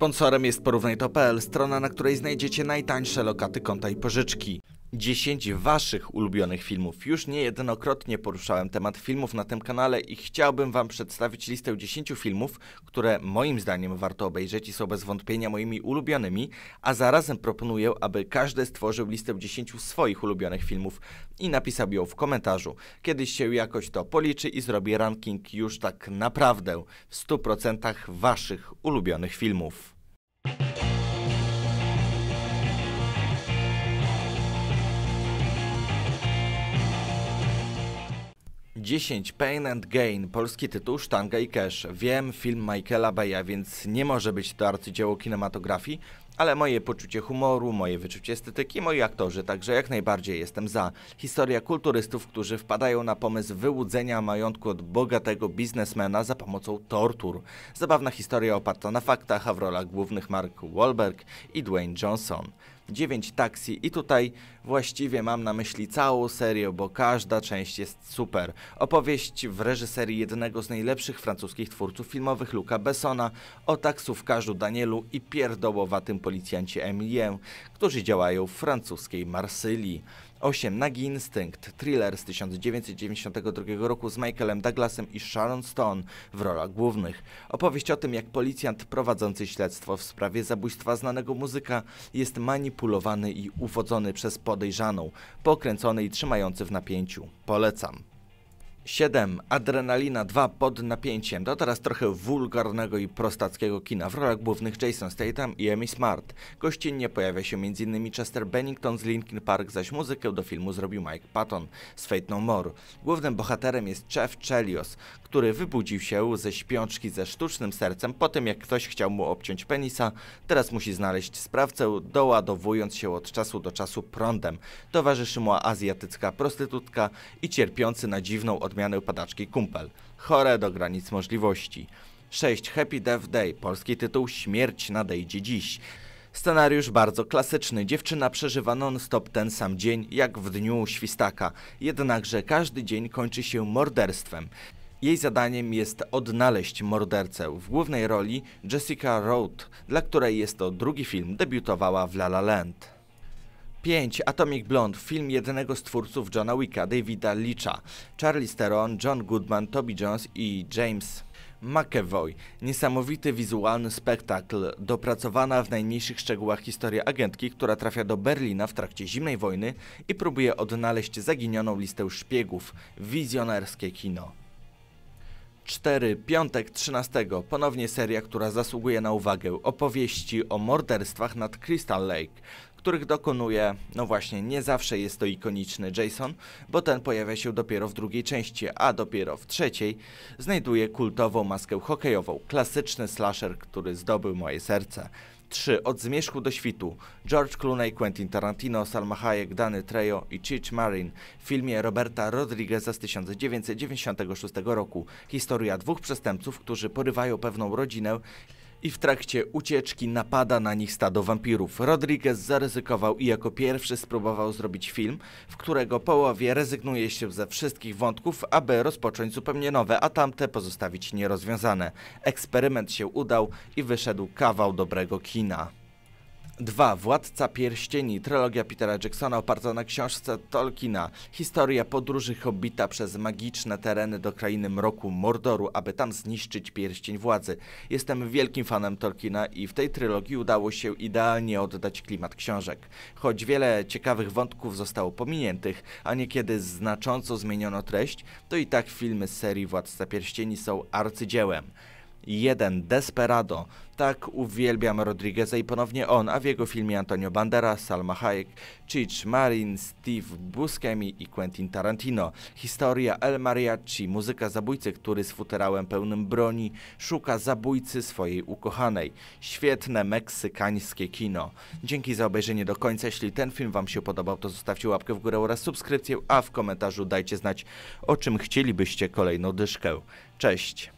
Sponsorem jest porównaj.pl, strona, na której znajdziecie najtańsze lokaty konta i pożyczki. 10 waszych ulubionych filmów. Już niejednokrotnie poruszałem temat filmów na tym kanale i chciałbym wam przedstawić listę 10 filmów, które moim zdaniem warto obejrzeć i są bez wątpienia moimi ulubionymi, a zarazem proponuję, aby każdy stworzył listę 10 swoich ulubionych filmów i napisał ją w komentarzu. Kiedyś się jakoś to policzy i zrobię ranking już tak naprawdę w 100% waszych ulubionych filmów. 10. Pain and Gain, polski tytuł Sztanga i Cash. Wiem, film Michaela Beya, więc nie może być to arcydzieło kinematografii, ale moje poczucie humoru, moje wyczucie estetyki, moi aktorzy, także jak najbardziej jestem za. Historia kulturystów, którzy wpadają na pomysł wyłudzenia majątku od bogatego biznesmena za pomocą tortur. Zabawna historia oparta na faktach, a w rolach głównych Mark Wahlberg i Dwayne Johnson. 9 taksi i tutaj właściwie mam na myśli całą serię, bo każda część jest super. Opowieść w reżyserii jednego z najlepszych francuskich twórców filmowych Luca Bessona o taksówkarzu Danielu i pierdołowatym policjancie Emilien, którzy działają w francuskiej Marsylii. 8. Nagi Instynkt, thriller z 1992 roku z Michaelem Douglasem i Sharon Stone w rolach głównych. Opowieść o tym, jak policjant prowadzący śledztwo w sprawie zabójstwa znanego muzyka jest manipulowany i uwodzony przez podejrzaną, pokręcony i trzymający w napięciu. Polecam. 7. Adrenalina 2 pod napięciem. To teraz trochę wulgarnego i prostackiego kina. W rolach głównych Jason Statham i Emi Smart. Gościnnie pojawia się m.in. Chester Bennington z Linkin Park, zaś muzykę do filmu zrobił Mike Patton z Fate No More. Głównym bohaterem jest Chef Chelios, który wybudził się ze śpiączki ze sztucznym sercem po tym, jak ktoś chciał mu obciąć penisa. Teraz musi znaleźć sprawcę, doładowując się od czasu do czasu prądem. Towarzyszy mu azjatycka prostytutka i cierpiący na dziwną odmiany upadaczki kumpel. Chore do granic możliwości. 6. Happy Death Day, polski tytuł Śmierć nadejdzie dziś. Scenariusz bardzo klasyczny. Dziewczyna przeżywa non-stop ten sam dzień, jak w dniu świstaka. Jednakże każdy dzień kończy się morderstwem. Jej zadaniem jest odnaleźć mordercę. W głównej roli Jessica Roth, dla której jest to drugi film, debiutowała w La La Land. 5. Atomic Blonde, film jednego z twórców Johna Wicka, Davida Licha, Charlie Steron, John Goodman, Toby Jones i James McAvoy. Niesamowity wizualny spektakl, dopracowana w najmniejszych szczegółach historia agentki, która trafia do Berlina w trakcie zimnej wojny i próbuje odnaleźć zaginioną listę szpiegów. Wizjonerskie kino. 4. Piątek 13. Ponownie seria, która zasługuje na uwagę. Opowieści o morderstwach nad Crystal Lake których dokonuje, no właśnie, nie zawsze jest to ikoniczny Jason, bo ten pojawia się dopiero w drugiej części, a dopiero w trzeciej znajduje kultową maskę hokejową, klasyczny slasher, który zdobył moje serce. 3. Od zmierzchu do świtu. George Clooney, Quentin Tarantino, Salma Hayek, Danny Trejo i Chich Marin w filmie Roberta Rodrigueza z 1996 roku. Historia dwóch przestępców, którzy porywają pewną rodzinę i w trakcie ucieczki napada na nich stado wampirów. Rodriguez zaryzykował i jako pierwszy spróbował zrobić film, w którego połowie rezygnuje się ze wszystkich wątków, aby rozpocząć zupełnie nowe, a tamte pozostawić nierozwiązane. Eksperyment się udał i wyszedł kawał dobrego kina. 2. Władca Pierścieni, trylogia Petera Jacksona oparta na książce Tolkiena. Historia podróży Hobbita przez magiczne tereny do krainy mroku Mordoru, aby tam zniszczyć pierścień władzy. Jestem wielkim fanem Tolkiena i w tej trylogii udało się idealnie oddać klimat książek. Choć wiele ciekawych wątków zostało pominiętych, a niekiedy znacząco zmieniono treść, to i tak filmy z serii Władca Pierścieni są arcydziełem. 1. Desperado. Tak uwielbiam Rodrigueza i ponownie on, a w jego filmie Antonio Bandera, Salma Hayek, Cicc, Marin, Steve Buscemi i Quentin Tarantino. Historia El Mariachi, muzyka zabójcy, który z futerałem pełnym broni szuka zabójcy swojej ukochanej. Świetne meksykańskie kino. Dzięki za obejrzenie do końca. Jeśli ten film Wam się podobał, to zostawcie łapkę w górę oraz subskrypcję, a w komentarzu dajcie znać, o czym chcielibyście kolejną dyszkę. Cześć!